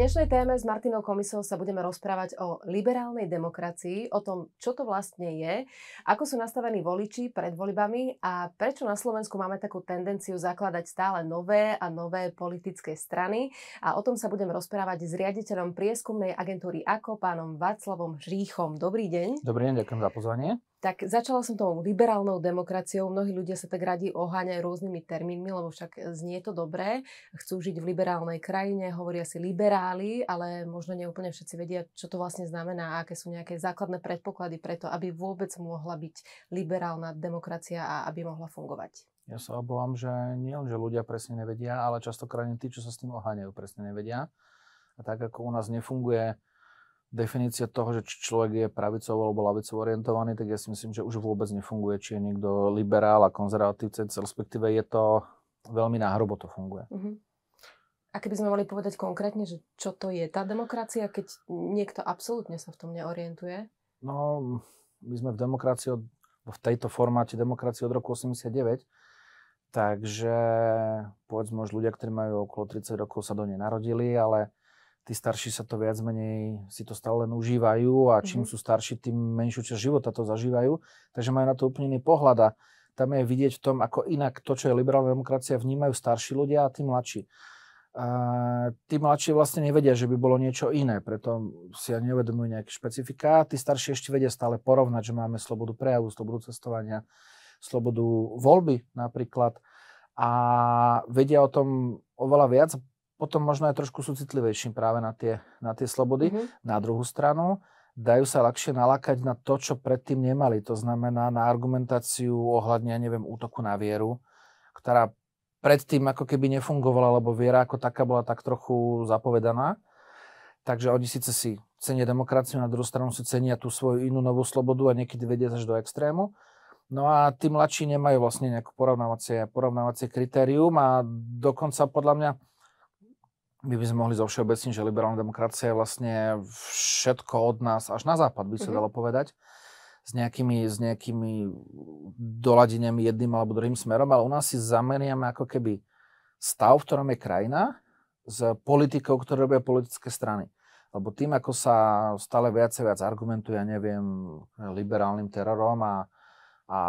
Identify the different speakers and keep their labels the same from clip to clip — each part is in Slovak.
Speaker 1: dnešnej téme s Martinou Komisou sa budeme rozprávať o liberálnej demokracii, o tom, čo to vlastne je, ako sú nastavení voliči pred volibami a prečo na Slovensku máme takú tendenciu zakladať stále nové a nové politické strany. A o tom sa budem rozprávať s riaditeľom prieskumnej agentúry AKO, pánom Václavom Žíchom. Dobrý deň.
Speaker 2: Dobrý deň, ďakujem za pozvanie
Speaker 1: tak začala som tou liberálnou demokraciou. Mnohí ľudia sa tak radi oháňajú rôznymi termínmi, lebo však e, znie to dobré. Chcú žiť v liberálnej krajine, hovoria si liberáli, ale možno neúplne všetci vedia, čo to vlastne znamená a aké sú nejaké základné predpoklady preto, aby vôbec mohla byť liberálna demokracia a aby mohla fungovať.
Speaker 2: Ja sa obávam, že nie len, že ľudia presne nevedia, ale častokrát tí, čo sa s tým oháňajú, presne nevedia. A tak ako u nás nefunguje definícia toho, že či človek je pravicovo alebo lavicovo orientovaný, tak ja si myslím, že už vôbec nefunguje, či je niekto liberál a konzervatívce, respektíve je to veľmi náhrobo to funguje.
Speaker 1: Uh-huh. A keby sme mali povedať konkrétne, že čo to je tá demokracia, keď niekto absolútne sa v tom neorientuje?
Speaker 2: No, my sme v demokracii od, v tejto formáte demokracie od roku 89, takže povedzme že ľudia, ktorí majú okolo 30 rokov sa do nej narodili, ale tí starší sa to viac menej si to stále len užívajú a čím mm-hmm. sú starší, tým menšiu časť života to zažívajú, takže majú na to úplne iný pohľad a tam je vidieť v tom, ako inak to, čo je liberálna demokracia, vnímajú starší ľudia a tí mladší. A tí mladší vlastne nevedia, že by bolo niečo iné, preto si ani neuvedomujú nejaké špecifika. Tí starší ešte vedia stále porovnať, že máme slobodu prejavu, slobodu cestovania, slobodu voľby napríklad a vedia o tom oveľa viac, potom možno aj trošku sú práve na tie, na tie slobody. Mm-hmm. Na druhú stranu, dajú sa ľahšie nalakať na to, čo predtým nemali. To znamená na argumentáciu ohľadne, ja neviem, útoku na vieru, ktorá predtým ako keby nefungovala, lebo viera ako taká bola tak trochu zapovedaná. Takže oni síce si cenia demokraciu, na druhú stranu si cenia tú svoju inú novú slobodu a niekedy vedia až do extrému. No a tí mladší nemajú vlastne nejaké porovnávacie, porovnávacie kritérium a dokonca podľa mňa my by sme mohli zovšeobecniť, že liberálna demokracia je vlastne všetko od nás až na západ, by sa mm-hmm. dalo povedať, s nejakými, s nejakými doladeniami jedným alebo druhým smerom, ale u nás si zameriame ako keby stav, v ktorom je krajina, s politikou, ktoré robia politické strany. Lebo tým, ako sa stále viac a viac argumentuje, ja neviem, liberálnym terorom a, a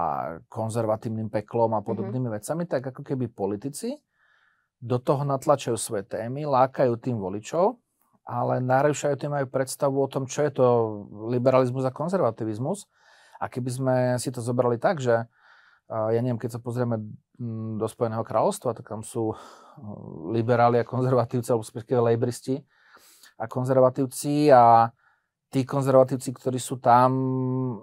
Speaker 2: konzervatívnym peklom a mhm. podobnými mm-hmm. vecami, tak ako keby politici do toho natlačajú svoje témy, lákajú tým voličov, ale narúšajú tým aj predstavu o tom, čo je to liberalizmus a konzervativizmus. A keby sme si to zobrali tak, že ja neviem, keď sa pozrieme mm, do Spojeného kráľovstva, tak tam sú mm, liberáli a konzervatívci, alebo spíš lejbristi a konzervatívci a tí konzervatívci, ktorí sú tam,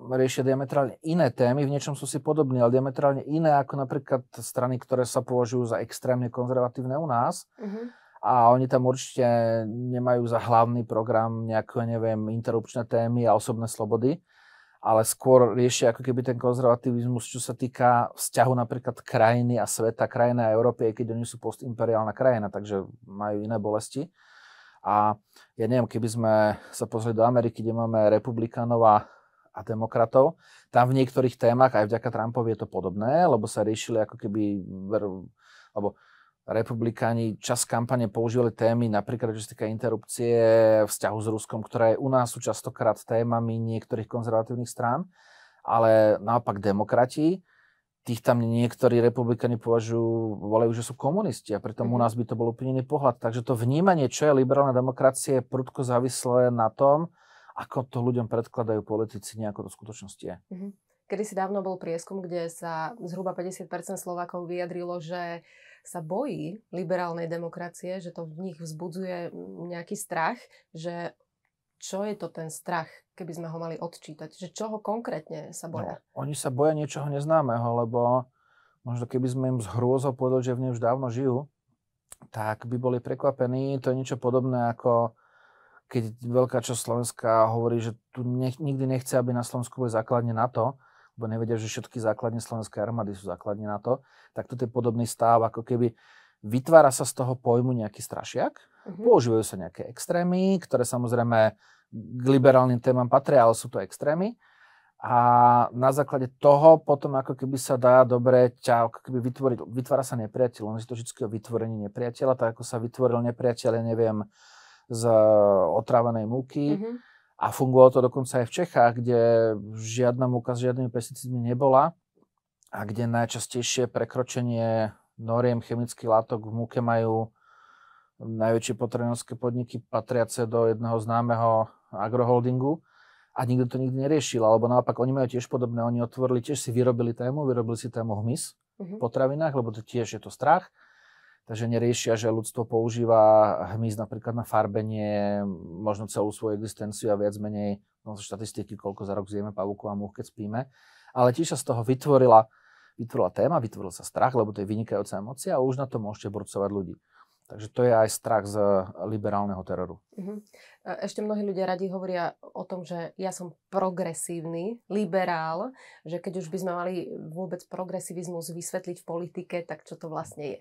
Speaker 2: riešia diametrálne iné témy, v niečom sú si podobní, ale diametrálne iné ako napríklad strany, ktoré sa považujú za extrémne konzervatívne u nás. Uh-huh. A oni tam určite nemajú za hlavný program nejaké, neviem, interrupčné témy a osobné slobody, ale skôr riešia ako keby ten konzervativizmus, čo sa týka vzťahu napríklad krajiny a sveta, krajiny a Európy, aj keď oni sú postimperiálna krajina, takže majú iné bolesti. A ja neviem, keby sme sa pozreli do Ameriky, kde máme republikánov a, a demokratov, tam v niektorých témach, aj vďaka Trumpovi je to podobné, lebo sa riešili ako keby, alebo republikáni čas kampane používali témy, napríklad, čo sa týka interrupcie vzťahu s Ruskom, ktorá je u nás sú častokrát témami niektorých konzervatívnych strán, ale naopak demokrati tých tam niektorí republikáni považujú, volajú, že sú komunisti a pritom mm-hmm. u mhm. nás by to bol úplne pohľad. Takže to vnímanie, čo je liberálna demokracia, je prudko závislé na tom, ako to ľuďom predkladajú politici, nejako to v skutočnosti je.
Speaker 1: Mm-hmm. Kedy si dávno bol prieskum, kde sa zhruba 50% Slovákov vyjadrilo, že sa bojí liberálnej demokracie, že to v nich vzbudzuje nejaký strach, že čo je to ten strach, keby sme ho mali odčítať? Že čoho konkrétne sa no, boja?
Speaker 2: No, oni sa boja niečoho neznámeho, lebo možno keby sme im z hrôzou povedali, že v nej už dávno žijú, tak by boli prekvapení. To je niečo podobné ako keď veľká časť Slovenska hovorí, že tu nech, nikdy nechce, aby na Slovensku boli základne NATO, lebo nevedia, že všetky základne slovenskej armády sú základne NATO, tak toto je podobný stav, ako keby vytvára sa z toho pojmu nejaký strašiak, mm-hmm. používajú sa nejaké extrémy, ktoré samozrejme k liberálnym témam patria, ale sú to extrémy. A na základe toho potom ako keby sa dá dobre ťa ako keby vytvoriť, vytvára sa nepriateľ, on je to vždy o vytvorení nepriateľa, tak ako sa vytvoril nepriateľ, ja neviem, z e, otrávanej múky. Mm-hmm. A fungovalo to dokonca aj v Čechách, kde žiadna múka s žiadnymi pesticídmi nebola a kde najčastejšie prekročenie noriem chemických látok v múke majú najväčšie potravinárske podniky patriace do jedného známeho agroholdingu a nikto to nikdy neriešil. Alebo naopak, oni majú tiež podobné, oni otvorili, tiež si vyrobili tému, vyrobili si tému hmyz uh-huh. v potravinách, lebo to tiež je to strach. Takže neriešia, že ľudstvo používa hmyz napríklad na farbenie, možno celú svoju existenciu a viac menej, no štatistiky, koľko za rok zjeme pavúku a múch, keď spíme. Ale tiež sa z toho vytvorila, vytvorila téma, vytvoril sa strach, lebo to je vynikajúca emocia a už na to môžete burcovať ľudí. Takže to je aj strach z eh, liberálneho teroru.
Speaker 1: Uh-huh. Ešte mnohí ľudia radi hovoria o tom, že ja som progresívny, liberál, že keď už by sme mali vôbec progresivizmus vysvetliť v politike, tak čo to vlastne je?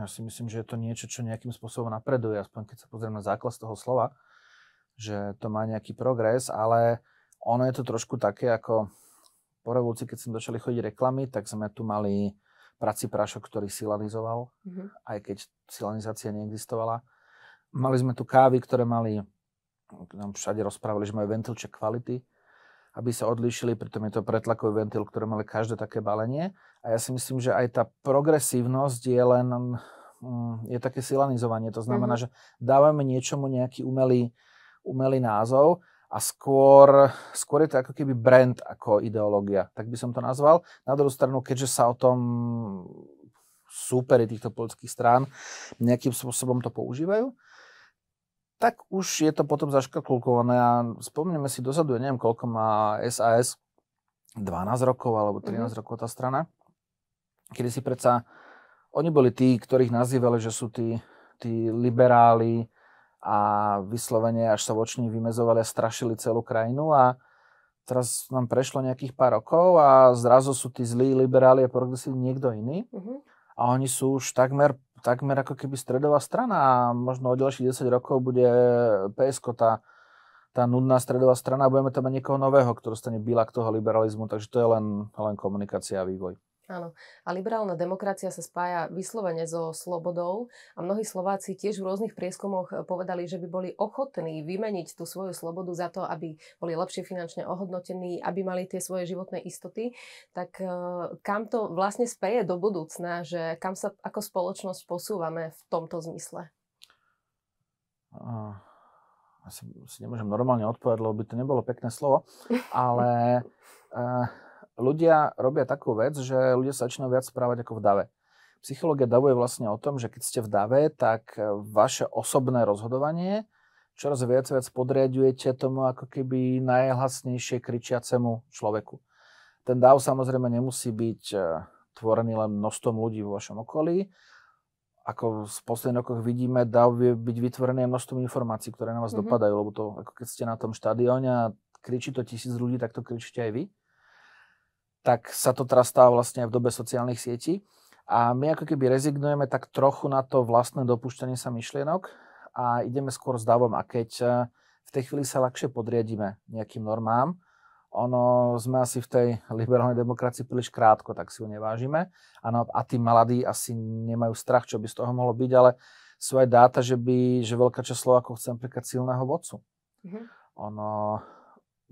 Speaker 2: Ja si myslím, že je to niečo, čo nejakým spôsobom napreduje, aspoň keď sa pozrieme na základ z toho slova, že to má nejaký progres, ale ono je to trošku také ako po revolúcii, keď sme začali chodiť reklamy, tak sme tu mali prací Prášok, ktorý silanizoval, mm-hmm. aj keď silanizácia neexistovala. Mali sme tu kávy, ktoré mali, nám všade rozprávali, že majú ventilče kvality, aby sa odlíšili, pritom je to pretlakový ventil, ktoré mali každé také balenie. A ja si myslím, že aj tá progresívnosť je len, mm, je také silanizovanie. To znamená, mm-hmm. že dávame niečomu nejaký umelý, umelý názov a skôr, skôr je to ako keby brand ako ideológia, tak by som to nazval. Na druhú stranu, keďže sa o tom súpery týchto politických strán nejakým spôsobom to používajú, tak už je to potom zaškakulkované a spomneme si dozadu, ja neviem koľko má SAS, 12 rokov alebo 13 mm-hmm. rokov tá strana, kedy si predsa oni boli tí, ktorých nazývali, že sú tí, tí liberáli, a vyslovene až sa voční vymezovali a strašili celú krajinu a teraz nám prešlo nejakých pár rokov a zrazu sú tí zlí liberáli a progresívni niekto iný uh-huh. a oni sú už takmer, takmer ako keby stredová strana a možno o ďalších 10 rokov bude PSK tá, tá nudná stredová strana a budeme tam mať niekoho nového, ktorý stane k toho liberalizmu, takže to je len, len komunikácia a vývoj.
Speaker 1: Áno. A liberálna demokracia sa spája vyslovene so slobodou a mnohí Slováci tiež v rôznych prieskumoch e, povedali, že by boli ochotní vymeniť tú svoju slobodu za to, aby boli lepšie finančne ohodnotení, aby mali tie svoje životné istoty. Tak e, kam to vlastne speje do budúcna, že kam sa ako spoločnosť posúvame v tomto zmysle?
Speaker 2: Asi si nemôžem normálne odpovedať, lebo by to nebolo pekné slovo, ale e, ľudia robia takú vec, že ľudia sa začínajú viac správať ako v dave. Psychológia davu je vlastne o tom, že keď ste v dave, tak e, vaše osobné rozhodovanie čoraz viac viac podriadujete tomu ako keby najhlasnejšie kričiacemu človeku. Ten dáv samozrejme nemusí byť e, tvorený len množstvom ľudí vo vašom okolí. Ako v posledných rokoch vidíme, dáv je byť vytvorený množstvom informácií, ktoré na vás mm-hmm. dopadajú, lebo to, ako keď ste na tom štadióne a kričí to tisíc ľudí, tak to kričíte aj vy tak sa to teraz stáva vlastne aj v dobe sociálnych sietí. A my ako keby rezignujeme tak trochu na to vlastné dopúšťanie sa myšlienok a ideme skôr s davom. A keď e, v tej chvíli sa ľahšie podriadíme nejakým normám, ono sme asi v tej liberálnej demokracii príliš krátko, tak si ju nevážime. Ano, a tí mladí asi nemajú strach, čo by z toho mohlo byť, ale sú aj dáta, že, by, že veľká časť Slovákov chce napríklad silného vodcu. Mm-hmm. Ono,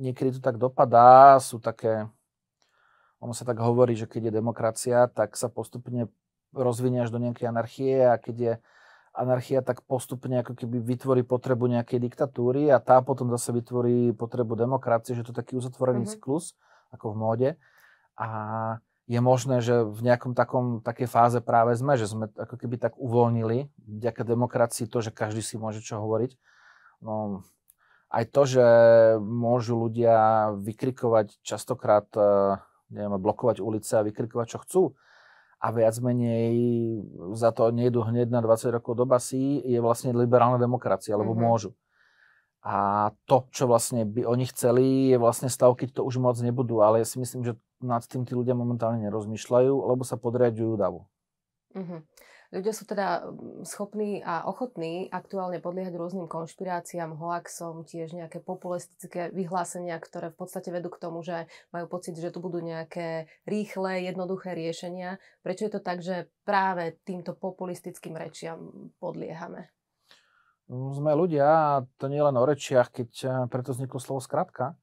Speaker 2: niekedy to tak dopadá, sú také ono sa tak hovorí, že keď je demokracia, tak sa postupne rozvinie až do nejakej anarchie a keď je anarchia tak postupne ako keby vytvorí potrebu nejakej diktatúry a tá potom zase vytvorí potrebu demokracie, že to je taký uzatvorený mm-hmm. cyklus, ako v móde. A je možné, že v nejakom takom, takej fáze práve sme, že sme ako keby tak uvoľnili vďaka demokracii to, že každý si môže čo hovoriť. No, aj to, že môžu ľudia vykrikovať častokrát uh, neviem, blokovať ulice a vykrikovať, čo chcú. A viac menej za to nejdu hneď na 20 rokov do basí, je vlastne liberálna demokracia, alebo mm-hmm. môžu. A to, čo vlastne by oni chceli, je vlastne stav, keď to už moc nebudú. Ale ja si myslím, že nad tým tí ľudia momentálne nerozmýšľajú, lebo sa podriadujú davu.
Speaker 1: Mm-hmm. Ľudia sú teda mm, schopní a ochotní aktuálne podliehať rôznym konšpiráciám, hoaxom, tiež nejaké populistické vyhlásenia, ktoré v podstate vedú k tomu, že majú pocit, že tu budú nejaké rýchle, jednoduché riešenia. Prečo je to tak, že práve týmto populistickým rečiam podliehame?
Speaker 2: Sme ľudia, to nie len o rečiach, keď eh, preto vzniklo slovo skratka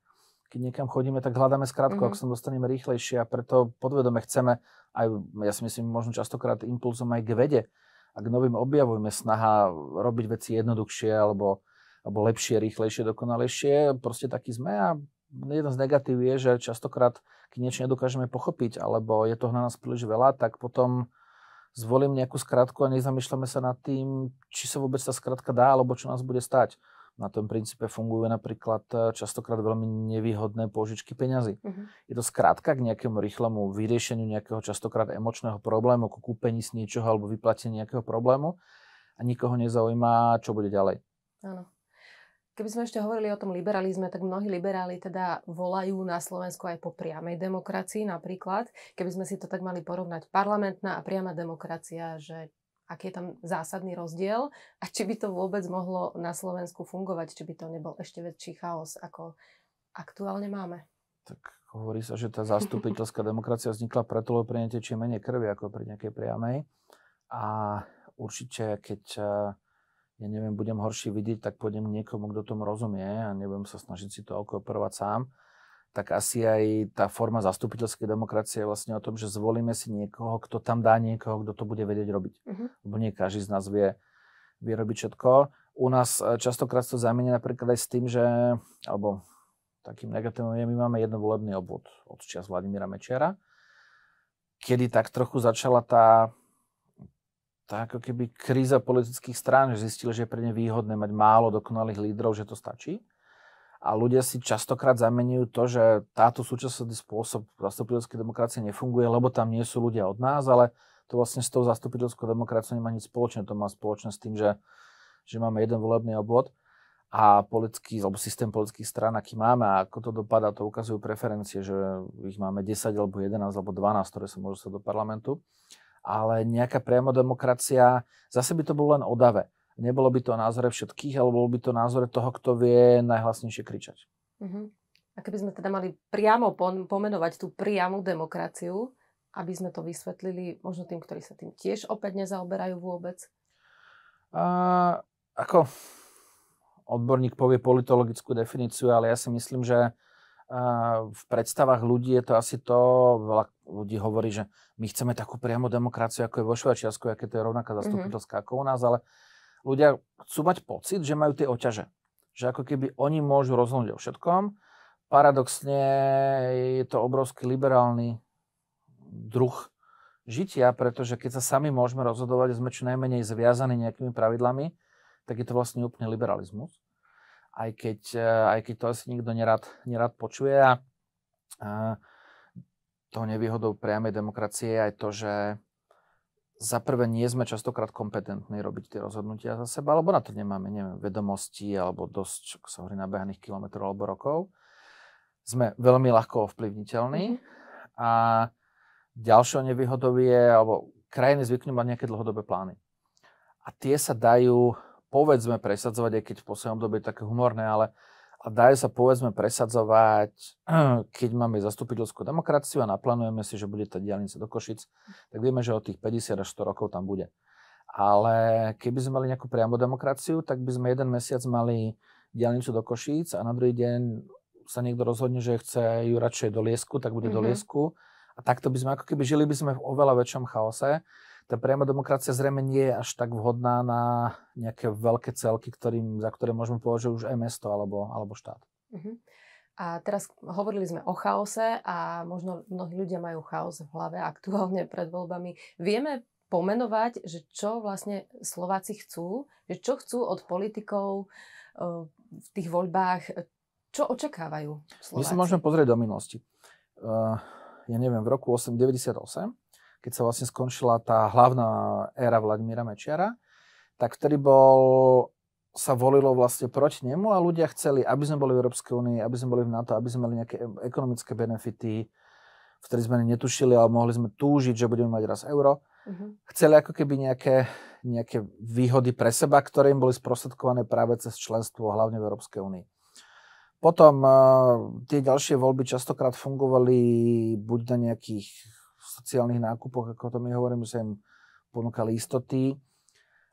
Speaker 2: keď niekam chodíme, tak hľadáme skrátko, mm-hmm. ak mhm. sa dostaneme rýchlejšie a preto podvedome chceme, aj ja si myslím, možno častokrát impulzom aj k vede a k novým objavom je snaha robiť veci jednoduchšie alebo, alebo lepšie, rýchlejšie, dokonalejšie. Proste taký sme a jeden z negatív je, že častokrát, keď niečo nedokážeme pochopiť alebo je toho na nás príliš veľa, tak potom zvolím nejakú skratku a nezamýšľame sa nad tým, či sa vôbec tá skratka dá alebo čo nás bude stať na tom princípe fungujú napríklad eh, častokrát veľmi nevýhodné pôžičky peňazí. Uh-huh. Je to skrátka k nejakému rýchlemu vyriešeniu nejakého častokrát emočného problému, ku kúpení z niečoho alebo vyplatení nejakého problému a nikoho nezaujíma, čo bude ďalej.
Speaker 1: Áno. Keby sme ešte hovorili o tom liberalizme, tak mnohí liberáli teda volajú na Slovensku aj po priamej demokracii napríklad. Keby sme si to tak mali porovnať, parlamentná a priama demokracia, že aký je tam zásadný rozdiel a či by to vôbec mohlo na Slovensku fungovať, či by to nebol ešte väčší chaos, ako aktuálne máme.
Speaker 2: Tak hovorí sa, že tá zastupiteľská demokracia vznikla preto, lebo pri netečie menej krvi ako pri nejakej priamej. A určite, keď eh, ja neviem, budem horší vidieť, tak pôjdem k niekomu, kto tomu rozumie a nebudem sa snažiť si to okooperovať sám tak asi aj tá forma zastupiteľskej demokracie je vlastne o tom, že zvolíme si niekoho, kto tam dá niekoho, kto to bude vedieť robiť. Uh-huh. Lebo nie každý z nás vie, vie robiť všetko. U nás eh, častokrát to zamienia napríklad aj s tým, že, alebo takým negatívom je, my máme jednovolebný obvod od čias Vladimíra Mečiara, kedy tak trochu začala tá, tá ako keby kríza politických strán, že zistili, že je pre ne výhodné mať málo dokonalých lídrov, že to stačí a ľudia si častokrát zamenujú to, že táto súčasný spôsob zastupiteľskej demokracie nefunguje, lebo tam nie sú ľudia od nás, ale to vlastne s tou zastupiteľskou demokraciou nemá nič spoločné. To má spoločné s tým, že, že máme jeden volebný obvod a politický, alebo systém politických strán, aký máme a ako to dopadá, to ukazujú preferencie, že ich máme 10 alebo 11 alebo 12, ktoré sa môžu sa do parlamentu. Ale nejaká priamo demokracia, zase by to bolo len o dave nebolo by to názor názore všetkých, ale bolo by to názor toho, kto vie najhlasnejšie kričať.
Speaker 1: Uh-huh. A keby sme teda mali priamo pomenovať tú priamu demokraciu, aby sme to vysvetlili možno tým, ktorí sa tým tiež opäť nezaoberajú vôbec?
Speaker 2: Uh, ako odborník povie politologickú definíciu, ale ja si myslím, že v predstavách ľudí je to asi to, veľa ľudí hovorí, že my chceme takú priamu demokraciu, ako je vo Švajčiarsku, aké to je rovnaká mhm. zastupiteľská mm-hmm. ako u nás, ale uh, ľudia chcú mať pocit, že majú tie oťaže. Že ako keby oni môžu rozhodnúť o všetkom. Paradoxne je to obrovský liberálny druh žitia, pretože keď sa sami môžeme rozhodovať, sme čo najmenej zviazaní nejakými pravidlami, tak je to vlastne úplne liberalizmus. Aj keď, eh, aj keď to asi nikto nerad, nerad počuje. A, a to nevýhodou priamej demokracie je aj to, že za prvé nie sme častokrát kompetentní robiť tie rozhodnutia za seba, alebo na to nemáme neviem, vedomosti alebo dosť, ako sa hovorí, nabehaných kilometrov alebo rokov. Sme veľmi ľahko ovplyvniteľní mhm. a ďalšou nevýhodou je, alebo krajiny zvyknú mať nejaké dlhodobé plány. A tie sa dajú, povedzme, presadzovať, aj keď v poslednom dobe je také humorné, ale a dajú sa povedzme presadzovať, eh, keď máme zastupiteľskú demokraciu a naplánujeme si, že bude tá diálnica do Košic, tak vieme, že od tých 50 až 100 rokov tam bude. Ale keby sme mali nejakú priamu demokraciu, tak by sme jeden mesiac mali diálnicu do Košíc a na druhý deň sa niekto rozhodne, že chce ju radšej do Liesku, tak bude mm-hmm. do mhm. Liesku. A takto by sme, ako keby žili by sme v oveľa väčšom chaose tá priama demokracia zrejme nie je až tak vhodná na nejaké veľké celky, ktorým, za ktoré môžeme považovať už aj mesto alebo, alebo štát.
Speaker 1: Uh-huh. A teraz hovorili sme o chaose a možno mnohí ľudia majú chaos v hlave aktuálne pred voľbami. Vieme pomenovať, že čo vlastne Slováci chcú, že čo chcú od politikov eh, v tých voľbách, čo očakávajú Slováci? My sa
Speaker 2: môžeme pozrieť do minulosti. Eh, ja neviem, v roku 1998 keď sa vlastne skončila tá hlavná éra Vladimíra Mečiara, tak vtedy bol, sa volilo vlastne proti nemu a ľudia chceli, aby sme boli v Európskej únii, aby sme boli v NATO, aby sme mali nejaké ekonomické benefity, v ktorých sme netušili, ale mohli sme túžiť, že budeme mať raz euro. Uh-huh. Chceli ako keby nejaké, nejaké výhody pre seba, ktoré im boli sprostredkované práve cez členstvo, hlavne v Európskej únii. Potom uh, tie ďalšie voľby častokrát fungovali buď na nejakých sociálnych nákupoch, ako to my hovorím, že im ponúkali istoty,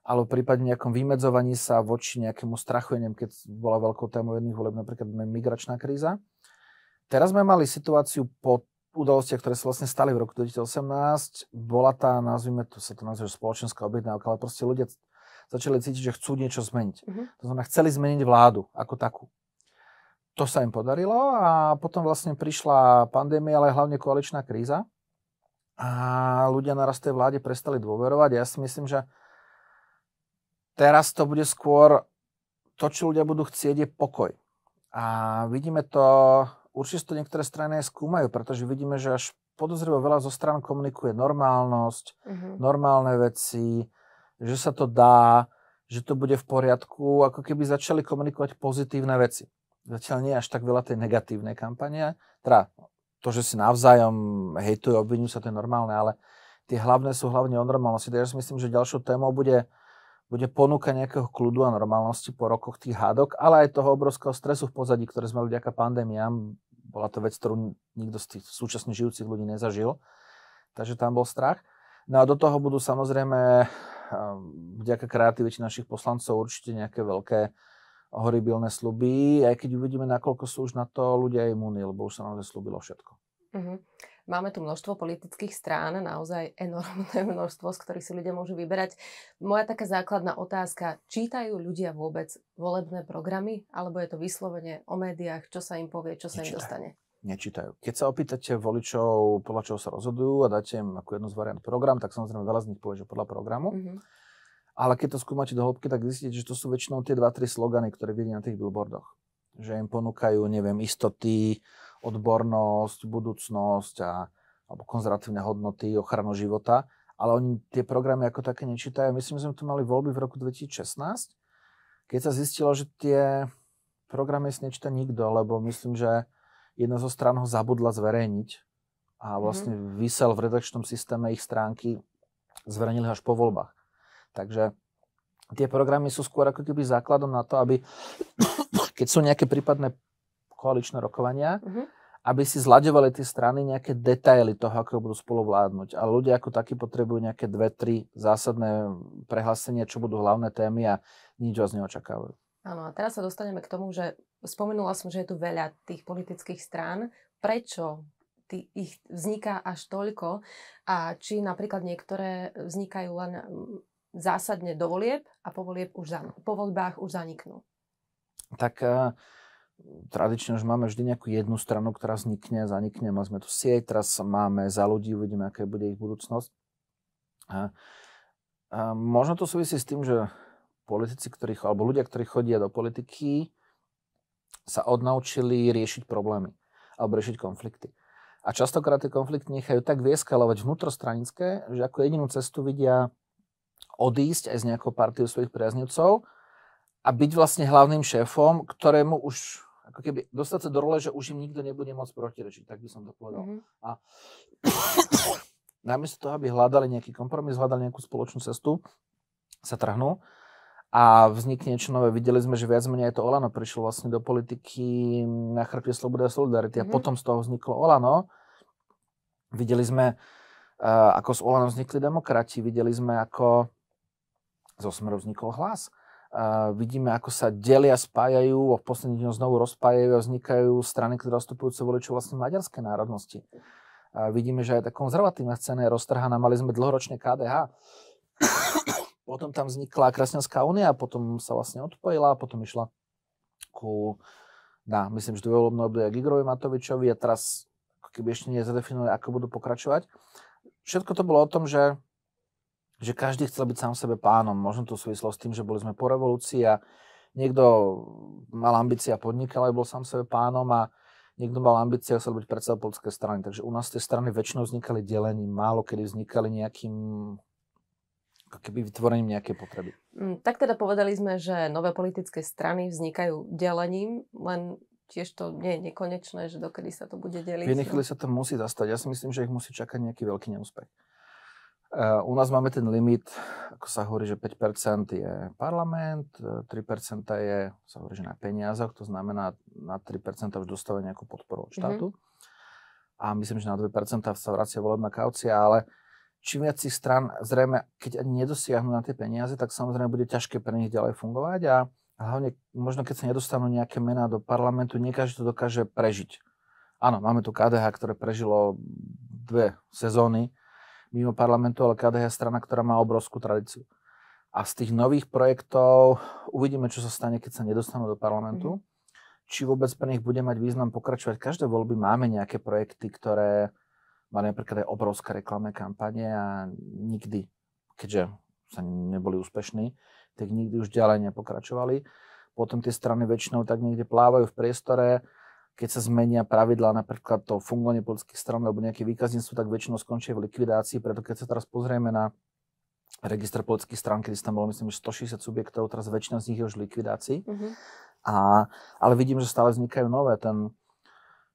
Speaker 2: alebo prípadne nejakom vymedzovaní sa voči nejakému strachu, neviem, keď bola veľkou témou jedných voleb, napríklad migračná kríza. Teraz sme mali situáciu po udalostiach, ktoré sa vlastne stali v roku 2018, bola tá, nazvime to, sa to nazve spoločenská objednávka, ale proste ľudia začali cítiť, že chcú niečo zmeniť. Mm-hmm. To znamená, chceli zmeniť vládu ako takú. To sa im podarilo a potom vlastne prišla pandémia, ale hlavne koaličná kríza a ľudia naraz tej vláde prestali dôverovať. Ja si myslím, že teraz to bude skôr to, čo ľudia budú chcieť, je pokoj. A vidíme to, určite to niektoré strany skúmajú, pretože vidíme, že až podozrivo veľa zo stran komunikuje normálnosť, mm-hmm. normálne veci, že sa to dá, že to bude v poriadku, ako keby začali komunikovať pozitívne veci. Zatiaľ nie až tak veľa tej negatívnej kampanie, teda to, že si navzájom hejtujú, obvinujú sa, to je normálne, ale tie hlavné sú hlavne o normálnosti. Takže ja si myslím, že ďalšou témou bude, bude ponuka nejakého kľudu a normálnosti po rokoch tých hádok, ale aj toho obrovského stresu v pozadí, ktoré sme mali vďaka pandémiám. Bola to vec, ktorú nikto z tých súčasne žijúcich ľudí nezažil. Takže tam bol strach. No a do toho budú samozrejme ehm, vďaka kreativite našich poslancov určite nejaké veľké horibilné sluby, aj keď uvidíme, nakoľko sú už na to ľudia imúni, lebo už sa naozaj slúbilo všetko.
Speaker 1: Mm-hmm. Máme tu množstvo politických strán, naozaj enormné množstvo, z ktorých si ľudia môžu vyberať. Moja taká základná otázka, čítajú ľudia vôbec volebné programy, alebo je to vyslovene o médiách, čo sa im povie, čo sa im dostane?
Speaker 2: Nečítajú. Keď sa opýtate voličov, podľa čoho sa rozhodujú a dáte im ako jednu z variant program, tak samozrejme veľa z nich povie, že podľa programu. Mm-hmm. Ale keď to skúmate do hĺbky, tak zistíte, že to sú väčšinou tie 2-3 slogany, ktoré vidia na tých billboardoch. Že im ponúkajú, neviem, istoty, odbornosť, budúcnosť a, alebo konzervatívne hodnoty, ochranu života. Ale oni tie programy ako také nečítajú. Myslím, že sme tu mali voľby v roku 2016, keď sa zistilo, že tie programy si nečíta nikto, lebo myslím, že jedna zo strán ho zabudla zverejniť a mhm. vlastne mm-hmm. vysel v redakčnom systéme ich stránky, zverejnili až po voľbách. Takže tie programy sú skôr ako keby základom na to, aby keď sú nejaké prípadné koaličné rokovania, mm-hmm. aby si zlaďovali tie strany nejaké detaily toho, ako budú spolu A ľudia ako takí potrebujú nejaké dve, tri zásadné prehlásenia, čo budú hlavné témy a nič vás neočakávajú.
Speaker 1: Áno, a teraz sa dostaneme k tomu, že spomenula som, že je tu veľa tých politických strán. Prečo tý, ich vzniká až toľko a či napríklad niektoré vznikajú len zásadne do volieb a po, volieb už za, po voľbách už zaniknú?
Speaker 2: Tak eh, tradične už máme vždy nejakú jednu stranu, ktorá vznikne, zanikne. Mali sme tu sieť, teraz máme za ľudí, uvidíme, aká bude ich budúcnosť. A, eh, a eh, možno to súvisí s tým, že politici, ktorí, alebo ľudia, ktorí chodia do politiky, sa odnaučili riešiť problémy alebo riešiť konflikty. A častokrát tie konflikty nechajú tak vieskalovať vnútrostranické, že ako jedinú cestu vidia odísť aj z nejakou partiu svojich priaznivcov a byť vlastne hlavným šéfom, ktorému už ako keby dostať sa do role, že už im nikto nebude môcť protirečiť, tak by som to povedal. Mm-hmm. A namiesto toho, aby hľadali nejaký kompromis, hľadali nejakú spoločnú cestu, sa trhnú a vznikne niečo nové. Videli sme, že viac menej aj to Olano prišlo vlastne do politiky na chrbte Sloboda a Solidarity mm-hmm. a mhm. potom z toho vzniklo Olano. Videli sme, uh, ako z olano vznikli demokrati, videli sme, ako zo Smeru vznikol hlas. Uh, vidíme, ako sa delia, spájajú a v posledných dňoch znovu rozpájajú a vznikajú strany, ktoré zastupujú voličov vlastne maďarské národnosti. Uh, vidíme, že aj tá konzervatívna scéna je roztrhaná. Mali sme dlhoročne KDH. potom tam vznikla Kresťanská únia, potom sa vlastne odpojila, potom išla ku, na, myslím, že dovolobné obdobie Gigrovi Matovičovi a teraz keby ešte nezadefinovali, ako budú pokračovať. Všetko to bolo o tom, že že každý chcel byť sám sebe pánom. Možno to súvislo s tým, že boli sme po revolúcii a niekto mal ambície a podnikal aj bol sám sebe pánom a niekto mal ambície a chcel byť predseda politické strany. Takže u nás tie strany väčšinou vznikali delením, málo kedy vznikali nejakým keby vytvorením nejaké potreby.
Speaker 1: Mm, tak teda povedali sme, že nové politické strany vznikajú delením, len tiež to nie je nekonečné, že dokedy sa to bude deliť. V sa
Speaker 2: to musí zastať. Ja si myslím, že ich musí čakať nejaký veľký neúspech. Eh, u nás máme ten limit, ako sa hovorí, že 5% je parlament, 3% eh, je, sa hovorí, že na peniazoch, to znamená na 3% už dostáva nejakú podporu od mhm. štátu. Mm-hmm. A myslím, že na 2% sa vracia volebná kaucia, ale čím viac stran, zrejme, keď ani nedosiahnu na tie peniaze, tak samozrejme bude ťažké pre nich ďalej fungovať a hlavne možno keď sa nedostanú nejaké mená do parlamentu, nie každý to dokáže prežiť. Áno, máme tu KDH, ktoré prežilo dve sezóny, mimo parlamentu, ale KDH je strana, ktorá má obrovskú tradíciu. A z tých nových projektov uvidíme, čo sa stane, keď sa nedostanú do parlamentu. Mm-hmm. Či vôbec pre nich bude mať význam pokračovať. Každé voľby máme nejaké projekty, ktoré mali napríklad aj obrovské reklamné kampanie a nikdy, keďže sa neboli úspešní, tak nikdy už ďalej nepokračovali. Potom tie strany väčšinou tak niekde plávajú v priestore keď sa zmenia pravidlá napríklad to fungovanie politických stran alebo nejaké výkazníctvo, tak väčšinou skončia v likvidácii. Preto keď sa teraz pozrieme na register politických strán, kedy tam bolo myslím, že 160 subjektov, teraz väčšina z nich je už v likvidácii. Mm-hmm. A, ale vidím, že stále vznikajú nové. Ten,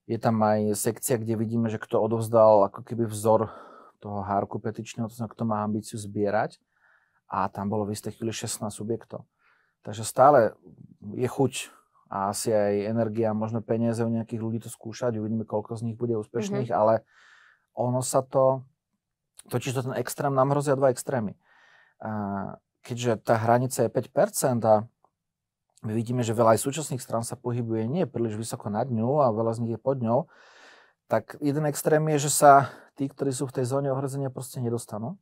Speaker 2: je tam aj sekcia, kde vidíme, že kto odovzdal ako keby vzor toho hárku petičného, to znamená, kto má ambíciu zbierať. A tam bolo v istej chvíli 16 subjektov. Takže stále je chuť a asi aj energia, možno peniaze u nejakých ľudí to skúšať, uvidíme, koľko z nich bude úspešných, mm-hmm. ale ono sa to, totiž to ten extrém, nám hrozia dva extrémy. A keďže tá hranica je 5% a my vidíme, že veľa aj súčasných strán sa pohybuje nie príliš vysoko nad ňou a veľa z nich je pod ňou, tak jeden extrém je, že sa tí, ktorí sú v tej zóne ohrozenia, proste nedostanú.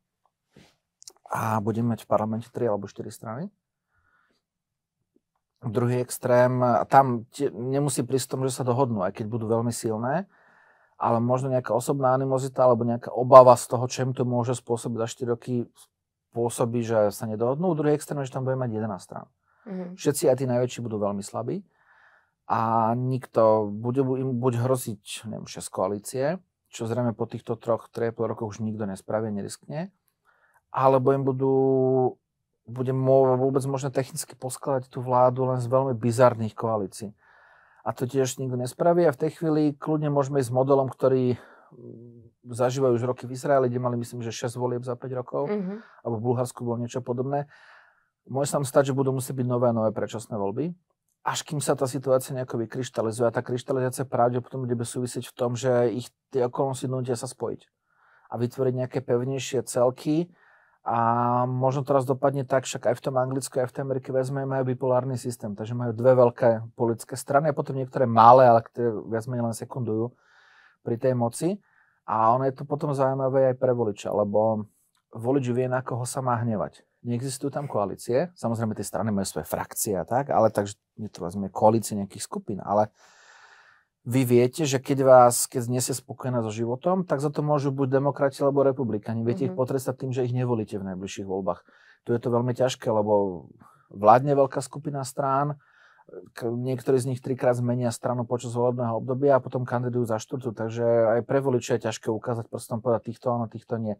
Speaker 2: A budeme mať v parlamente 3 alebo 4 strany druhý extrém, tam nemusí prísť tom, že sa dohodnú, aj keď budú veľmi silné, ale možno nejaká osobná animozita alebo nejaká obava z toho, čem to môže spôsobiť za 4 roky, pôsobí, že sa nedohodnú. Druhý extrém, že tam bude mať 11 strán. Mm-hmm. Všetci aj tí najväčší budú veľmi slabí a nikto, bude im buď hroziť, neviem, 6 koalície, čo zrejme po týchto troch, 3,5 rokoch už nikto nespravie, neriskne, alebo im budú bude vôbec možné technicky poskladať tú vládu len z veľmi bizarných koalícií. A to tiež nikto nespraví a v tej chvíli kľudne môžeme ísť s modelom, ktorý mm, zažívajú už roky v Izraeli, kde mali myslím, že 6 volieb za 5 rokov, mm-hmm. alebo v Bulharsku bolo niečo podobné. Môže sa stať, že budú musieť byť nové a nové predčasné voľby, až kým sa tá situácia nejako vykryštalizuje. A tá kryštalizácia pravdepodobne bude súvisieť v tom, že ich tie okolnosti nutia sa spojiť a vytvoriť nejaké pevnejšie celky, a možno teraz dopadne tak, však aj v tom Anglicku, aj v tej Amerike vezme, majú bipolárny systém, takže majú dve veľké politické strany a potom niektoré malé, ale ktoré viac menej len sekundujú pri tej moci. A ono je to potom zaujímavé aj pre voliča, lebo volič vie, na koho sa má hnevať. Neexistujú tam koalície, samozrejme tie strany majú svoje frakcie a tak, ale takže je to vlastne koalície nejakých skupín, ale vy viete, že keď vás, keď nie ste spokojná so životom, tak za to môžu buď demokrati alebo republikáni. Viete mm-hmm. ich mhm. potrestať tým, že ich nevolíte v najbližších voľbách. Tu je to veľmi ťažké, lebo vládne veľká skupina strán, niektorí z nich trikrát zmenia stranu počas volebného obdobia a potom kandidujú za štvrtú. Takže aj pre voličov je ťažké ukázať prstom povedať týchto áno, týchto nie.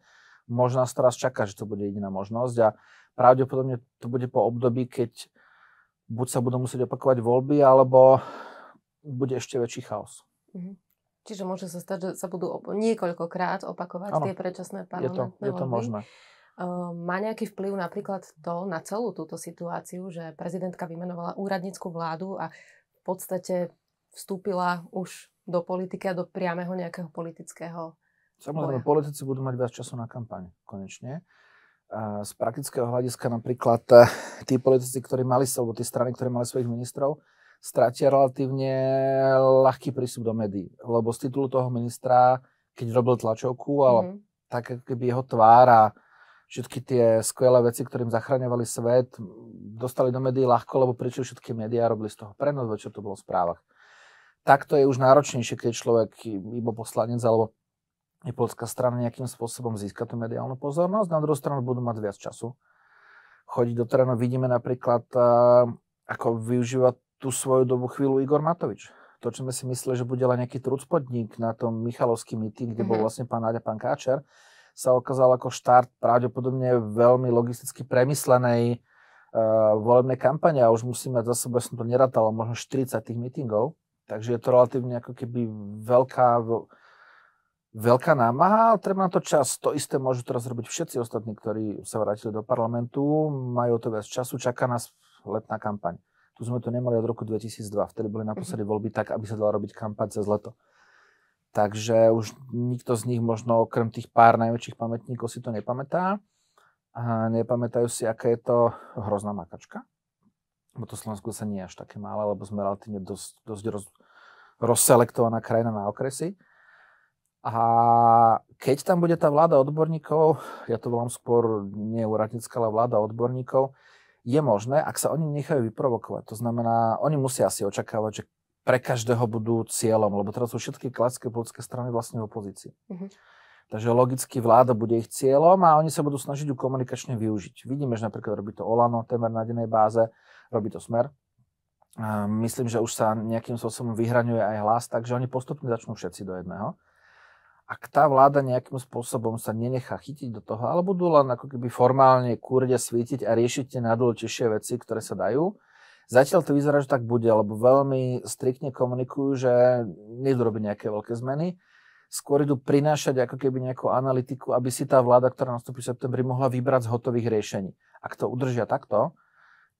Speaker 2: Možno nás teraz čaká, že to bude jediná možnosť a pravdepodobne to bude po období, keď buď sa budú musieť opakovať voľby, alebo bude ešte väčší chaos.
Speaker 1: Mhm. Čiže môže sa stať, že sa budú op- niekoľkokrát opakovať ano, tie predčasné parlamentné Je to, je to možné. Ehm, má nejaký vplyv napríklad to na celú túto situáciu, že prezidentka vymenovala úradnickú vládu a v podstate vstúpila už do politiky a do priameho nejakého politického Samozrejme, boja.
Speaker 2: politici budú mať viac času na kampaň, konečne. Z praktického hľadiska napríklad eh, tí politici, ktorí mali, alebo tie strany, ktoré mali svojich ministrov, stratia relatívne ľahký prístup do médií. Lebo z titulu toho ministra, keď robil tlačovku, mm-hmm. ale mhm. tak keby jeho tvára, všetky tie skvelé veci, ktorým zachraňovali svet, dostali do médií ľahko, lebo prišli všetky médiá robili z toho prenos, večer to bolo v správach. Takto je už náročnejšie, keď človek, iba poslanec alebo je polská strana nejakým spôsobom získa tú mediálnu pozornosť, na druhú stranu budú mať viac času chodiť do terénu. Vidíme napríklad, eh, ako využívať tú svoju dobu chvíľu Igor Matovič. To, čo sme si mysleli, že bude len nejaký trucpodník na tom Michalovský meeting, kde bol mhm. vlastne pán Náďa, pán Káčer, sa okázal ako štart pravdepodobne veľmi logisticky premyslenej uh, volebnej kampane a už musíme mať za sebe, som to neratalo, možno 40 tých meetingov, takže je to relatívne ako keby veľká, veľká námaha, ale treba na to čas. To isté môžu teraz robiť všetci ostatní, ktorí sa vrátili do parlamentu, majú to viac času, čaká nás letná kampaň. Tu sme to nemali od roku 2002, vtedy boli naposledy mhm. voľby tak, aby sa dala robiť kampaň cez leto. Takže už nikto z nich možno okrem tých pár najväčších pamätníkov si to nepamätá. A nepamätajú si, aká je to hrozná makačka. Bo to Slovensko sa nie je až také malé, lebo sme relatívne dosť, dosť roz, rozselektovaná krajina na okresy. A keď tam bude tá vláda odborníkov, ja to volám skôr nie úradnícka, ale vláda odborníkov, je možné, ak sa oni nechajú vyprovokovať. To znamená, oni musia asi očakávať, že pre každého budú cieľom, lebo teraz sú všetky klasické politické strany vlastne v opozícii. Mm-hmm. Takže logicky vláda bude ich cieľom a oni sa budú snažiť ju komunikačne využiť. Vidíme, že napríklad robí to Olano, temer na dennej báze, robí to Smer. Myslím, že už sa nejakým spôsobom vyhraňuje aj hlas, takže oni postupne začnú všetci do jedného ak tá vláda nejakým spôsobom sa nenechá chytiť do toho, ale budú len ako keby formálne kúrde svietiť a riešiť tie najdôležitejšie veci, ktoré sa dajú. Zatiaľ to vyzerá, že tak bude, lebo veľmi striktne komunikujú, že nejdu robiť nejaké veľké zmeny. Skôr idú prinášať ako keby nejakú analytiku, aby si tá vláda, ktorá nastúpi v septembri, mohla vybrať z hotových riešení. Ak to udržia takto,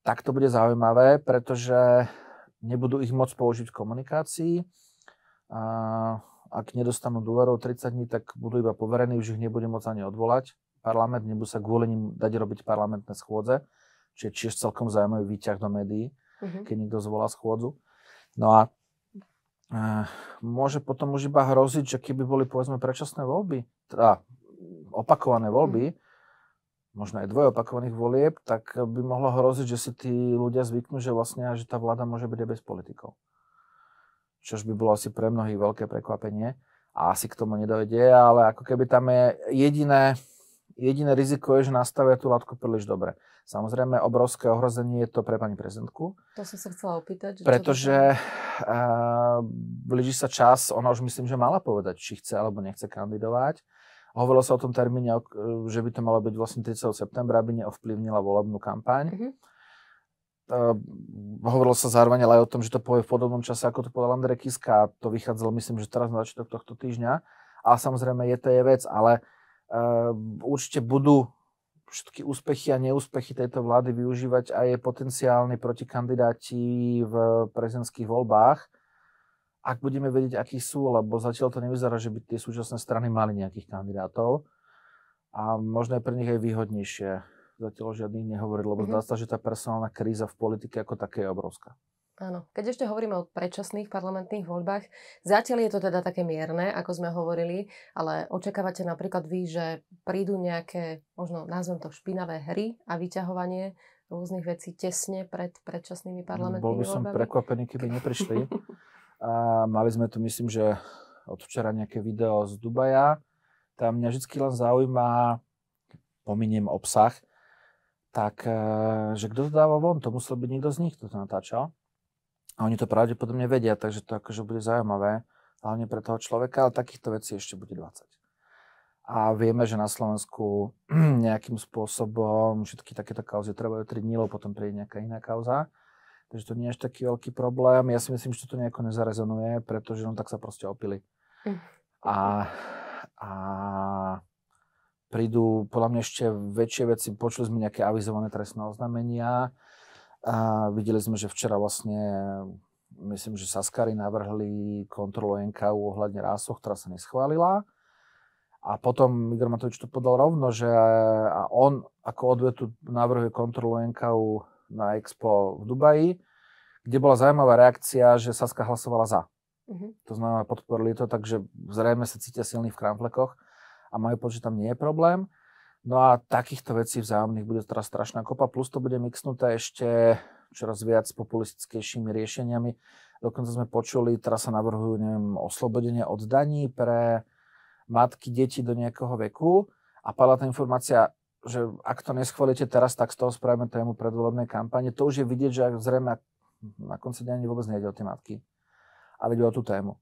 Speaker 2: tak to bude zaujímavé, pretože nebudú ich môcť použiť v komunikácii. A ak nedostanú dôverov 30 dní, tak budú iba poverení, už ich nebude môcť ani odvolať. Parlament nebude sa kvôli nim dať robiť parlamentné schôdze, čo je tiež celkom zaujímavý výťah do médií, mm-hmm. keď niekto zvolá schôdzu. No a e, môže potom už iba hroziť, že keby boli povedzme predčasné voľby, teda opakované voľby, mm-hmm možno aj dvoje opakovaných volieb, tak by mohlo hroziť, že si tí ľudia zvyknú, že vlastne že tá vláda môže byť aj bez politikov čož by bolo asi pre mnohých veľké prekvapenie a asi k tomu nedojde, ale ako keby tam je jediné, jediné riziko je, že nastavia tú látku príliš dobre. Samozrejme, obrovské ohrozenie je to pre pani prezidentku.
Speaker 1: To som sa chcela opýtať. Že pretože
Speaker 2: uh, blíži sa čas, ona už myslím, že mala povedať, či chce alebo nechce kandidovať. Hovorilo sa o tom termíne, že by to malo byť 8. Vlastne 30. septembra, aby neovplyvnila volebnú kampaň. Uh-huh. Eh, hovorilo sa zároveň ale aj o tom, že to povie v podobnom čase, ako to povedal Andrej Kiska. A to vychádzalo, myslím, že teraz na začiatok tohto týždňa. A samozrejme je to je vec, ale uh, určite budú všetky úspechy a neúspechy tejto vlády využívať aj potenciálni protikandidáti v prezidentských voľbách, ak budeme vedieť, akí sú, lebo zatiaľ to nevyzerá, že by tie súčasné strany mali nejakých kandidátov a možno je pre nich aj výhodnejšie zatiaľ žiadny nehovoriť, lebo mm-hmm. zdá mhm. sa, že tá personálna kríza v politike ako také je obrovská.
Speaker 1: Áno. Keď ešte hovoríme o predčasných parlamentných voľbách, zatiaľ je to teda také mierne, ako sme hovorili, ale očakávate napríklad vy, že prídu nejaké, možno nazvem to špinavé hry a vyťahovanie rôznych vecí tesne pred predčasnými parlamentnými voľbami? Bol by som voľbami?
Speaker 2: prekvapený, keby neprišli. a mali sme tu, myslím, že od včera nejaké video z Dubaja. Tam mňa vždy len zaujíma, pominiem obsah, tak e, že kto to dával von, to musel byť niekto z nich, kto to natáčal. A oni to pravdepodobne vedia, takže to akože bude zaujímavé, hlavne pre toho človeka, ale takýchto vecí ešte bude 20. A vieme, že na Slovensku nejakým spôsobom všetky takéto kauzy trvajú 3 dní, lebo potom príde nejaká iná kauza. Takže to nie je až taký veľký problém. Ja si myslím, že to nejako nezarezonuje, pretože on no tak sa proste opili. Hm. A, a prídu podľa mňa ešte väčšie veci. Počuli sme nejaké avizované trestné oznámenia. A videli sme, že včera vlastne, myslím, že Saskari navrhli kontrolu NKU ohľadne rásoch, ktorá sa neschválila. A potom Igor Matovič to podal rovno, že a on ako odvetu navrhuje kontrolu NKU na Expo v Dubaji, kde bola zaujímavá reakcia, že Saska hlasovala za. Mm-hmm. To znamená, podporili to, takže zrejme sa cítia silný v kramplekoch a majú pocit, že tam nie je problém. No a takýchto vecí vzájomných bude teraz strašná kopa, plus to bude mixnuté ešte čoraz viac populistickejšími riešeniami. Dokonca sme počuli, teraz sa navrhujú neviem, oslobodenie od daní pre matky, deti do nejakého veku a padla tá informácia, že ak to neschválite teraz, tak z toho spravíme tému predvolebnej kampane. To už je vidieť, že zrejme na konci dňa vôbec nejde o tie matky, ale ide o tú tému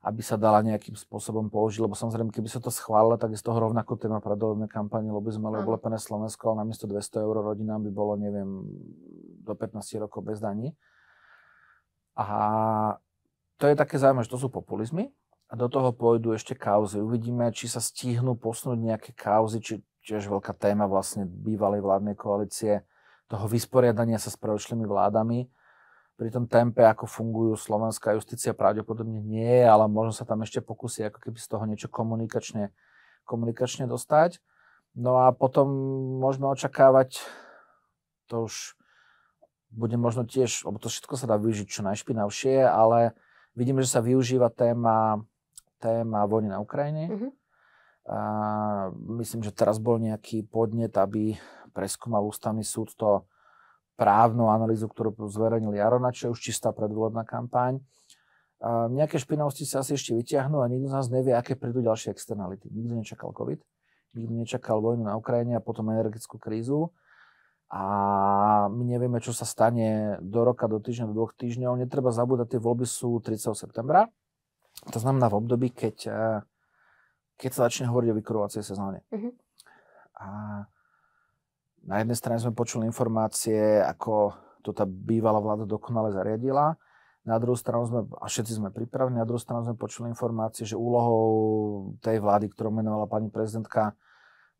Speaker 2: aby sa dala nejakým spôsobom použiť, lebo samozrejme, keby sa to schválilo, tak je z toho rovnako téma predovodné kampanie, lebo by sme mali oblepené Slovensko, ale namiesto 200 eur rodinám by bolo, neviem, do 15 rokov bez daní. A to je také zaujímavé, že to sú populizmy a do toho pôjdu ešte kauzy. Uvidíme, či sa stihnú posnúť nejaké kauzy, či tiež veľká téma vlastne bývalej vládnej koalície, toho vysporiadania sa s predošlými vládami pri tom tempe, ako fungujú slovenská justícia, pravdepodobne nie, ale možno sa tam ešte pokusí ako keby z toho niečo komunikačne, komunikačne dostať. No a potom môžeme očakávať, to už bude možno tiež, lebo to všetko sa dá využiť čo najšpinavšie, ale vidíme, že sa využíva téma, téma vojny na Ukrajine. Mm-hmm. A myslím, že teraz bol nejaký podnet, aby preskúmal ústavný súd to, právnu analýzu, ktorú zverejnil Jaro Načo, už čistá predvolebná kampaň. nejaké špinavosti sa asi ešte vyťahnú a nikto z nás nevie, aké prídu ďalšie externality. Nikto nečakal COVID, nikto nečakal vojnu na Ukrajine a potom energetickú krízu. A my nevieme, čo sa stane do roka, do týždňa, do dvoch týždňov. Netreba zabúdať, tie voľby sú 30. septembra. To znamená v období, keď, eh, keď sa začne hovoriť o vykurovacej sezóne. Uh-huh. A na jednej strane sme počuli informácie, ako to tá bývalá vláda dokonale zariadila. Na druhú stranu sme, a všetci sme pripravení, na druhú stranu sme počuli informácie, že úlohou tej vlády, ktorú menovala pani prezidentka,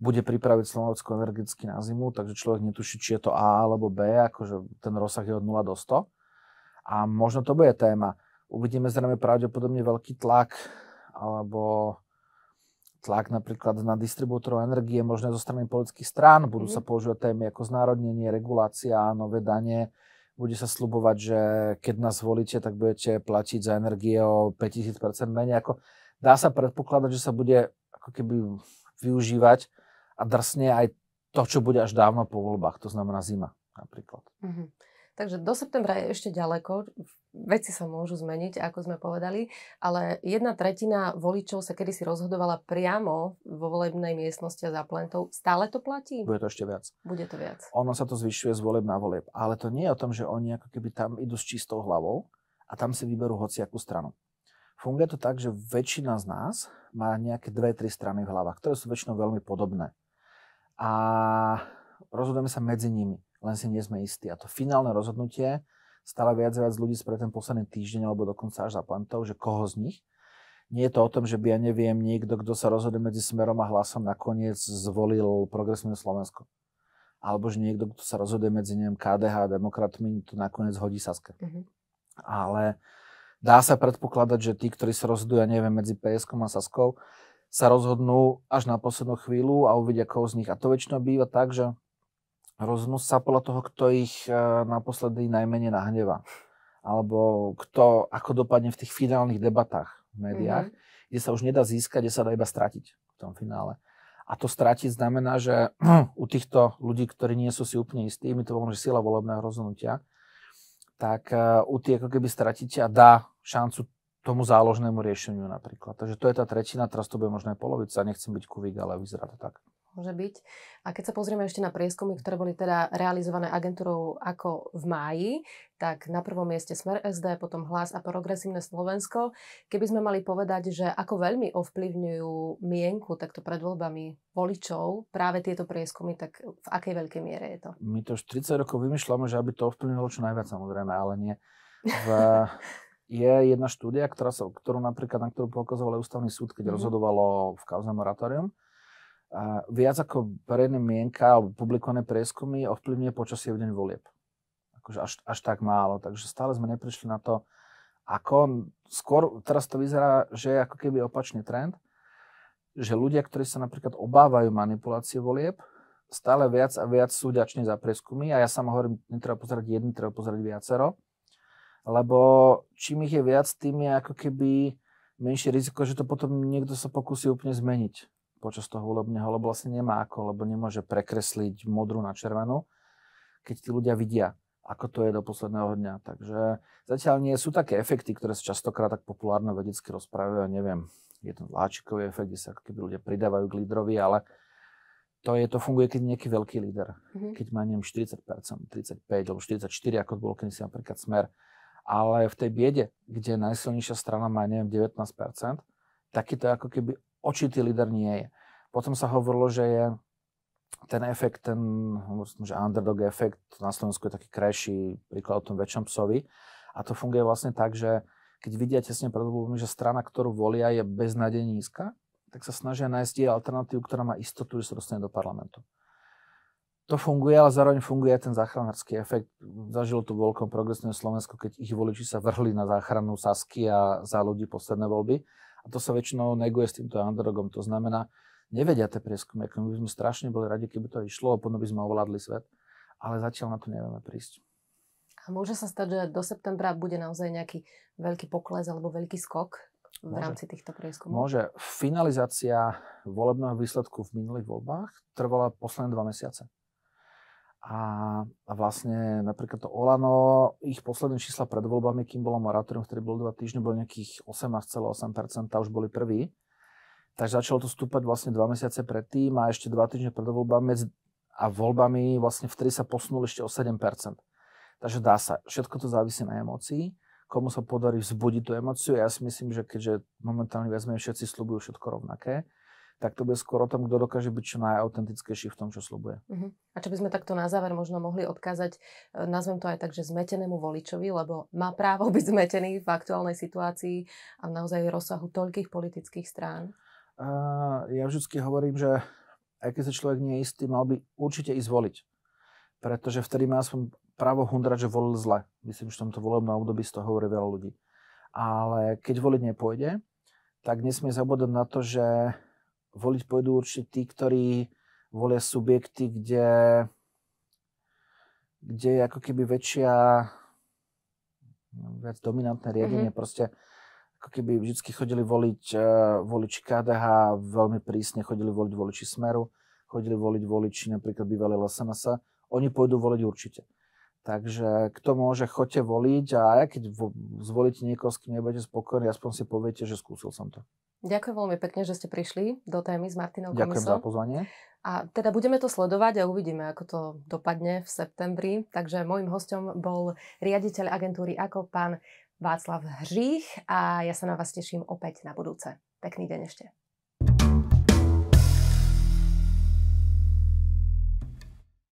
Speaker 2: bude pripraviť Slovensko energeticky na zimu, takže človek netuší, či je to A alebo B, akože ten rozsah je od 0 do 100. A možno to bude téma. Uvidíme zrejme pravdepodobne veľký tlak alebo tlak napríklad na distribútorov energie možné zo strany politických strán, budú mm-hmm. sa používať témy ako znárodnenie, regulácia, nové dane. bude sa slubovať, že keď nás volíte, tak budete platiť za energie o 5000% menej. Ako dá sa predpokladať, že sa bude ako keby využívať a drsne aj to, čo bude až dávno po voľbách, to znamená zima napríklad.
Speaker 1: Mm-hmm. Takže do septembra je ešte ďaleko, veci sa môžu zmeniť, ako sme povedali, ale jedna tretina voličov sa kedysi rozhodovala priamo vo volebnej miestnosti a za plentou. Stále to platí? Bude to ešte viac. Bude to viac.
Speaker 2: Ono sa to zvyšuje z voleb na voleb, ale to nie je o tom, že oni ako keby tam idú s čistou hlavou a tam si vyberú hociakú stranu. Funguje to tak, že väčšina z nás má nejaké dve, tri strany v hlavách, ktoré sú väčšinou veľmi podobné. A rozhodujeme sa medzi nimi len si nie sme istí. A to finálne rozhodnutie stále viac a viac ľudí pre ten posledný týždeň alebo dokonca až za plantov, že koho z nich. Nie je to o tom, že by ja neviem niekto, kto sa rozhoduje medzi smerom a hlasom, nakoniec zvolil progresívne Slovensko. Alebo že niekto, kto sa rozhoduje medzi neviem, KDH a demokratmi, to nakoniec hodí Saske. Mm-hmm. Ale dá sa predpokladať, že tí, ktorí sa rozhodujú, ja neviem, medzi PSK a Saskou, sa rozhodnú až na poslednú chvíľu a uvidia koho z nich. A to väčšinou býva tak, že Roznú sa podľa toho, kto ich e, naposledy najmenej nahneva. Alebo kto, ako dopadne v tých finálnych debatách v médiách, mm-hmm. kde sa už nedá získať, kde sa dá iba stratiť v tom finále. A to stratiť znamená, že u týchto ľudí, ktorí nie sú si úplne istí, my to voláme, že sila volebného rozhodnutia, tak e, u tých ako keby stratíte a dá šancu tomu záložnému riešeniu napríklad. Takže to je tá tretina, teraz to bude možno aj polovica, nechcem byť kuvík, ale vyzerá to tak
Speaker 1: môže byť. A keď sa pozrieme ešte na prieskumy, ktoré boli teda realizované agentúrou ako v máji, tak na prvom mieste Smer SD, potom Hlas a Progresívne Slovensko. Keby sme mali povedať, že ako veľmi ovplyvňujú mienku takto pred voľbami voličov práve tieto prieskumy, tak v akej veľkej miere je to?
Speaker 2: My to už 30 rokov vymýšľame, že aby to ovplyvnilo čo najviac samozrejme, ale nie. V, je jedna štúdia, ktorá sa, ktorú napríklad, na ktorú poukazoval ústavný súd, keď mm-hmm. rozhodovalo v kauze moratórium, a viac ako verejné mienka alebo publikované prieskumy ovplyvňuje počasie v deň volieb. Akože až, až tak málo, takže stále sme neprišli na to, ako skôr teraz to vyzerá, že je ako keby opačný trend, že ľudia, ktorí sa napríklad obávajú manipulácie volieb, stále viac a viac sú ďační za prieskumy a ja sa hovorím, netreba pozerať jeden, treba pozerať viacero, lebo čím ich je viac, tým je ako keby menšie riziko, že to potom niekto sa pokusí úplne zmeniť počas toho volebného, lebo vlastne nemá ako, lebo nemôže prekresliť modru na červenú, keď tí ľudia vidia, ako to je do posledného dňa. Takže zatiaľ nie sú také efekty, ktoré sa častokrát tak populárne vedecky rozprávajú, neviem, je ten vláčikový efekt, kde sa ako keby ľudia pridávajú k lídrovi, ale to, je, to funguje, keď nejaký veľký líder, mm-hmm. keď má, neviem, 40%, 35 alebo 44, ako to bolo kedysi napríklad Smer, ale v tej biede, kde najsilnejšia strana má, neviem, 19%, tak je to ako keby očitý líder nie je. Potom sa hovorilo, že je ten efekt, ten že underdog efekt, na Slovensku je taký krajší príklad o tom väčšom psovi. A to funguje vlastne tak, že keď vidia tesne pred voľbami, že strana, ktorú volia, je beznádej nízka, tak sa snažia nájsť jej alternatívu, ktorá má istotu, že sa dostane do parlamentu. To funguje, ale zároveň funguje aj ten záchranársky efekt. Zažilo to voľkom progresívne Slovensko, keď ich voliči sa vrhli na záchranu Sasky a za ľudí posledné voľby. A to sa väčšinou neguje s týmto underdogom. To znamená, nevedia tie prieskumy, ako my by sme strašne boli radi, keby to išlo, potom by sme ovládli svet, ale zatiaľ na to nevieme prísť.
Speaker 1: A môže sa stať, že do septembra bude naozaj nejaký veľký pokles alebo veľký skok v môže. rámci týchto prieskumov? Môže.
Speaker 2: Finalizácia volebného výsledku v minulých voľbách trvala posledné dva mesiace. A, a vlastne napríklad to Olano, ich posledné čísla pred voľbami, kým bolo moratórium, ktorý bol 2 týždne, bol nejakých 18,8%, už boli prví. Takže začalo to stúpať vlastne 2 mesiace predtým a ešte 2 týždne pred voľbami a voľbami vlastne vtedy sa posunul ešte o 7%. Takže dá sa. Všetko to závisí na emócii, komu sa podarí vzbudiť tú emóciu. Ja si myslím, že keďže momentálne viac menej všetci slúbujú všetko rovnaké, tak to bude skôr o tom, kto dokáže byť čo najautentickejší v tom, čo slobuje.
Speaker 1: Uh-huh. Mhm. A čo by sme takto na záver možno mohli odkázať, e, nazvem to aj tak, že zmetenému voličovi, lebo má právo byť zmetený v aktuálnej situácii a v naozaj rozsahu toľkých politických strán?
Speaker 2: Uh, ja vždy hovorím, že aj keď sa človek nie je istý, mal by určite ísť voliť. Pretože vtedy má aspoň právo hundrať, že volil zle. Myslím, že v tomto volebnom období z toho hovorí veľa ľudí. Ale keď voliť nepôjde, tak nesmie zabudnúť na to, že voliť pôjdu určite tí, ktorí volia subjekty, kde, kde je ako keby väčšia viac dominantné mhm. riadenie. Mm-hmm. Proste ako keby vždy chodili voliť uh, voliči KDH veľmi prísne, chodili voliť voliči Smeru, chodili voliť voliči napríklad bývalé SNS. Oni pôjdu voliť určite. Takže kto môže, chodte voliť a aj keď zvolíte niekoho, s kým nebudete spokojní, aspoň si poviete, že skúsil som to.
Speaker 1: Ďakujem veľmi pekne, že ste prišli do témy s Martinou Komisou. Ďakujem za pozvanie. A teda budeme to sledovať a uvidíme, ako to dopadne v septembri. Takže môjim hostom bol riaditeľ agentúry ako pán Václav Hřích a ja sa na vás teším opäť na budúce. Pekný deň ešte.